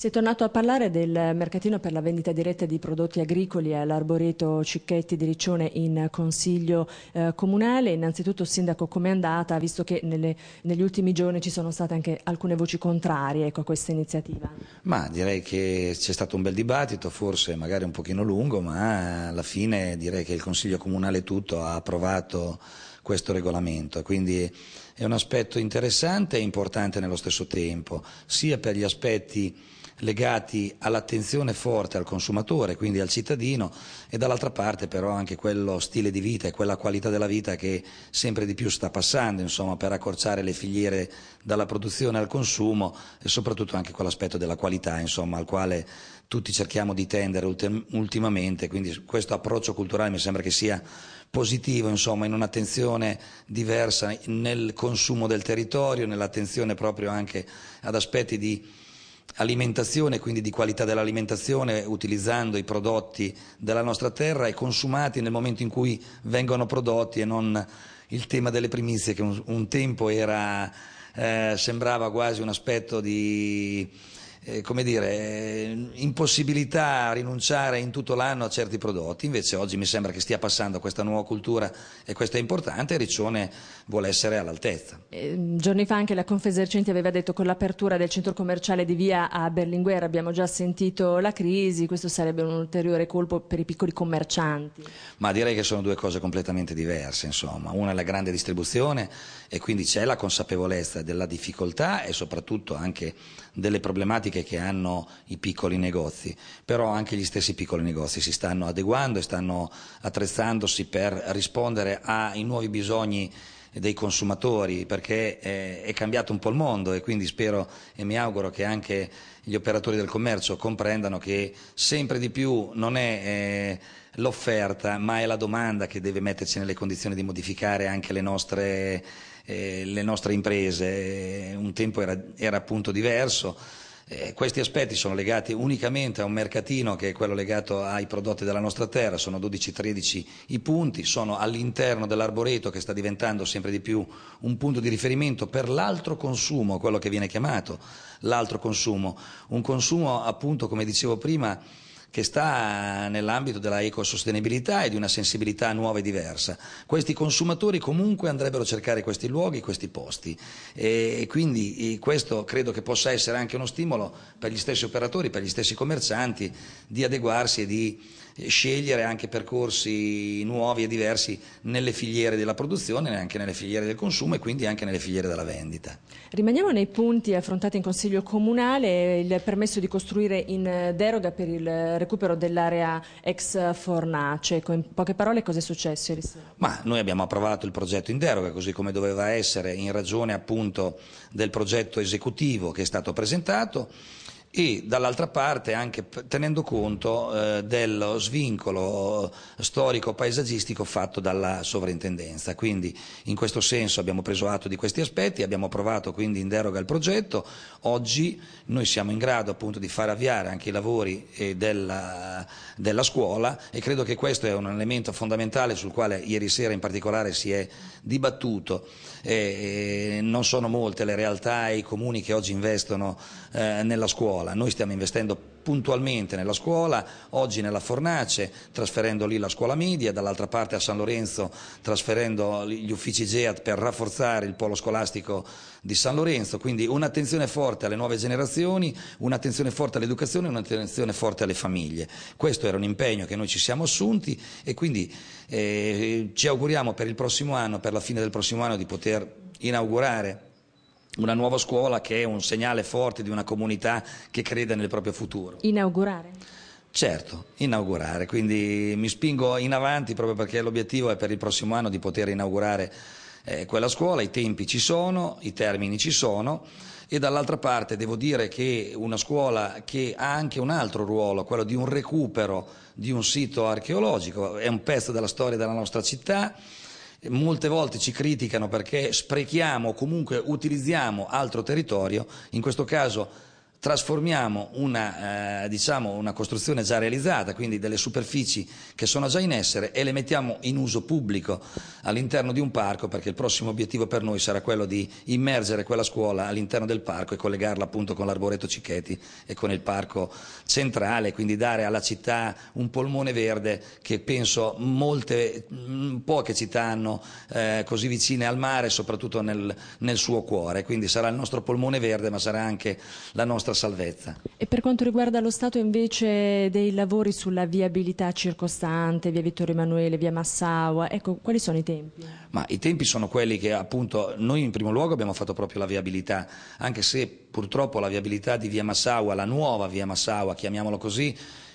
Si è tornato a parlare del mercatino per la vendita diretta di prodotti agricoli all'Arboreto Cicchetti di Riccione in Consiglio eh, Comunale. Innanzitutto, Sindaco, com'è andata, visto che nelle, negli ultimi giorni ci sono state anche alcune voci contrarie ecco, a questa iniziativa? Ma direi che c'è stato un bel dibattito, forse magari un pochino lungo, ma alla fine direi che il Consiglio Comunale tutto ha approvato questo regolamento. Quindi è un aspetto interessante e importante nello stesso tempo, sia per gli aspetti legati all'attenzione forte al consumatore, quindi al cittadino, e dall'altra parte però anche quello stile di vita e quella qualità della vita che sempre di più sta passando, insomma, per accorciare le filiere dalla produzione al consumo e soprattutto anche quell'aspetto della qualità, insomma, al quale tutti cerchiamo di tendere ultimamente, quindi questo approccio culturale mi sembra che sia positivo, insomma, in un'attenzione diversa nel consumo del territorio, nell'attenzione proprio anche ad aspetti di alimentazione, quindi di qualità dell'alimentazione, utilizzando i prodotti della nostra terra e consumati nel momento in cui vengono prodotti e non il tema delle primizie che un, tempo era, eh, sembrava quasi un aspetto di eh, come dire, eh, impossibilità a rinunciare in tutto l'anno a certi prodotti, invece oggi mi sembra che stia passando questa nuova cultura e questo è importante Riccione vuole essere all'altezza. Eh, giorni fa anche la Confesercenti aveva detto con l'apertura del centro commerciale di via a Berlinguer abbiamo già sentito la crisi, questo sarebbe un ulteriore colpo per i piccoli commercianti. Ma direi che sono due cose completamente diverse, insomma. Una è la grande distribuzione e quindi c'è la consapevolezza della difficoltà e soprattutto anche delle problematiche problematiche che hanno i piccoli negozi, però anche gli stessi piccoli negozi si stanno adeguando e stanno attrezzandosi per rispondere ai nuovi bisogni dei consumatori perché eh, è cambiato un po' il mondo e quindi spero e mi auguro che anche gli operatori del commercio comprendano che sempre di più non è eh, l'offerta ma è la domanda che deve metterci nelle condizioni di modificare anche le nostre, eh, le nostre imprese. Un tempo era, era appunto diverso eh, questi aspetti sono legati unicamente a un mercatino che è quello legato ai prodotti della nostra terra, sono 12-13 i punti, sono all'interno dell'arboreto che sta diventando sempre di più un punto di riferimento per l'altro consumo, quello che viene chiamato l'altro consumo, un consumo appunto come dicevo prima che sta nell'ambito della ecosostenibilità e di una sensibilità nuova e diversa. Questi consumatori comunque andrebbero a cercare questi luoghi, questi posti e quindi eh, questo credo che possa essere anche uno stimolo per gli stessi operatori, per gli stessi commercianti di adeguarsi e di eh, scegliere anche percorsi nuovi e diversi nelle filiere della produzione, anche nelle filiere del consumo e quindi anche nelle filiere della vendita. Rimaniamo nei punti affrontati in Consiglio Comunale, il permesso di costruire in eh, deroga per il recupero dell'area ex Fornace. Ecco, in poche parole cosa è successo ieri Ma noi abbiamo approvato il progetto in deroga così come doveva essere in ragione appunto del progetto esecutivo che è stato presentato e dall'altra parte anche tenendo conto eh, dello svincolo storico-paesaggistico fatto dalla sovrintendenza. Quindi in questo senso abbiamo preso atto di questi aspetti, abbiamo approvato quindi in deroga il progetto, oggi noi siamo in grado appunto di far avviare anche i lavori eh, della, della, scuola e credo che questo è un elemento fondamentale sul quale ieri sera in particolare si è dibattuto. Eh, eh non sono molte le realtà e i comuni che oggi investono eh, nella scuola scuola, noi stiamo investendo puntualmente nella scuola, oggi nella Fornace trasferendo lì la scuola media, dall'altra parte a San Lorenzo trasferendo gli uffici GEAT per rafforzare il polo scolastico di San Lorenzo, quindi un'attenzione forte alle nuove generazioni, un'attenzione forte all'educazione e un'attenzione forte alle famiglie. Questo era un impegno che noi ci siamo assunti e quindi eh, ci auguriamo per il prossimo anno, per la fine del prossimo anno di poter inaugurare una nuova scuola che è un segnale forte di una comunità che crede nel proprio futuro. Inaugurare? Certo, inaugurare, quindi mi spingo in avanti proprio perché l'obiettivo è per il prossimo anno di poter inaugurare eh, quella scuola, i tempi ci sono, i termini ci sono e dall'altra parte devo dire che una scuola che ha anche un altro ruolo, quello di un recupero di un sito archeologico, è un pezzo della storia della nostra città molte volte ci criticano perché sprechiamo o comunque utilizziamo altro territorio, in questo caso trasformiamo una, eh, diciamo una, costruzione già realizzata, quindi delle superfici che sono già in essere e le mettiamo in uso pubblico all'interno di un parco perché il prossimo obiettivo per noi sarà quello di immergere quella scuola all'interno del parco e collegarla appunto con l'Arboreto Cicchetti e con il parco centrale, quindi dare alla città un polmone verde che penso molte, mm, poche città hanno eh, così vicine al mare, soprattutto nel, nel suo cuore, quindi sarà il nostro polmone verde ma sarà anche la nostra nostra salvezza. E per quanto riguarda lo stato invece dei lavori sulla viabilità circostante, via Vittorio Emanuele, via Massaua, ecco, quali sono i tempi? Ma I tempi sono quelli che appunto noi in primo luogo abbiamo fatto proprio la viabilità, anche se purtroppo la viabilità di via Massaua, la nuova via Massaua, chiamiamola così,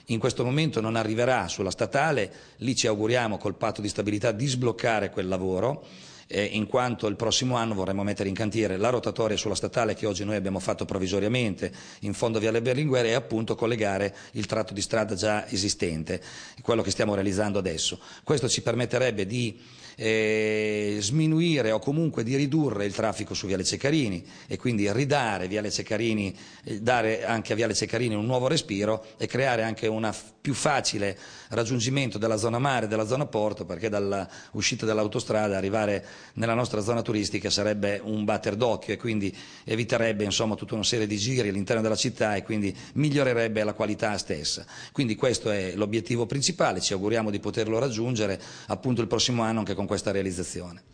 in questo momento non arriverà sulla statale, lì ci auguriamo col patto di stabilità di sbloccare quel lavoro eh, in quanto il prossimo anno vorremmo mettere in cantiere la rotatoria sulla statale che oggi noi abbiamo fatto provvisoriamente in fondo Viale Berlinguer e appunto collegare il tratto di strada già esistente, quello che stiamo realizzando adesso. Questo ci permetterebbe di eh, sminuire o comunque di ridurre il traffico su Viale Ceccarini e quindi ridare Viale Ceccarini, eh, dare anche a Viale Ceccarini un nuovo respiro e creare anche un più facile raggiungimento della zona mare e della zona porto perché dall'uscita dell'autostrada arrivare nella nostra zona turistica sarebbe un batter d'occhio e quindi eviterebbe insomma, tutta una serie di giri all'interno della città e quindi migliorerebbe la qualità stessa. Quindi questo è l'obiettivo principale, ci auguriamo di poterlo raggiungere appunto il prossimo anno anche con questa realizzazione.